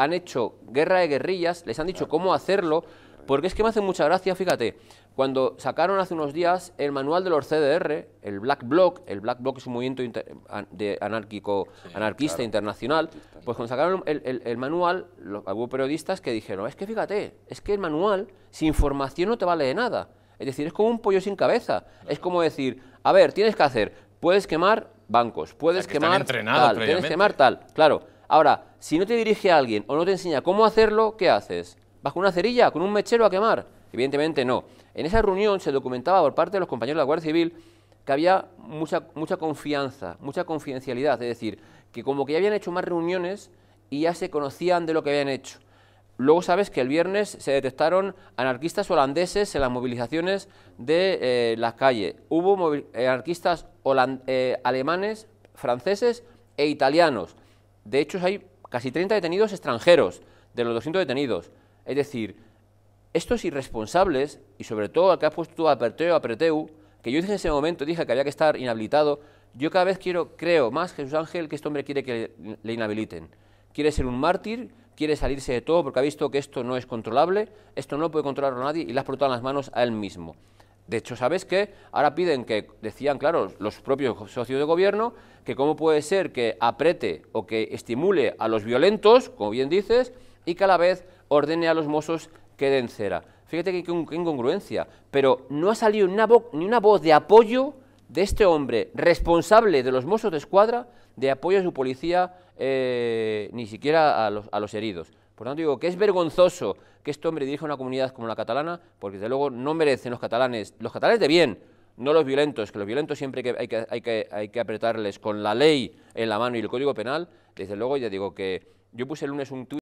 han hecho guerra de guerrillas, les han dicho cómo hacerlo, porque es que me hace mucha gracia, fíjate, cuando sacaron hace unos días el manual de los CDR, el Black Bloc, el Black Bloc es un movimiento de anárquico, anarquista internacional, pues cuando sacaron el, manual, hubo periodistas que dijeron, es que fíjate, es que el manual sin información no te vale de nada. Es decir, es como un pollo sin cabeza. Es como decir, a ver, tienes que hacer, puedes quemar bancos, puedes quemar tal, tienes quemar tal, claro. Ahora, si no te dirige a alguien o no te enseña cómo hacerlo, ¿qué haces? ¿Vas con una cerilla, con un mechero a quemar? Evidentemente no. En esa reunión se documentaba por parte de los compañeros de la Guardia Civil que había mucha, mucha confianza, mucha confidencialidad, es decir, que como que ya habían hecho más reuniones y ya se conocían de lo que habían hecho. Luego sabes que el viernes se detectaron anarquistas holandeses en las movilizaciones de eh, las calles. Hubo eh, anarquistas eh, alemanes, franceses e italianos. De hecho, hay casi 30 detenidos extranjeros de los 200 detenidos. Es decir, estos irresponsables, y sobre todo al que has puesto a Perteo, a que yo en ese momento, dije que había que estar inhabilitado, yo cada vez quiero, creo más, Jesús Ángel, que este hombre quiere que le, inhabiliten. Quiere ser un mártir, quiere salirse de todo porque ha visto que esto no es controlable, esto no puede controlar nadie y le ha explotado las manos a él mismo. De hecho, ¿sabes qué? Ahora piden que, decían, claro, los propios socios de gobierno, que cómo puede ser que aprete o que estimule a los violentos, como bien dices, y que a la vez ordene a los mozos que den cera. Fíjate qué incongruencia, pero no ha salido ni una voz de apoyo de este hombre responsable de los mozos de escuadra, de apoyo a su policía, eh, ni siquiera a los, a los heridos. Por tanto, digo que es vergonzoso que este hombre dirija una comunidad como la catalana, porque desde luego no merecen los catalanes, los catalanes de bien, no los violentos, que los violentos siempre hay que, hay que, hay que apretarles con la ley en la mano y el Código Penal. Desde luego, ya digo que yo puse el lunes un tuit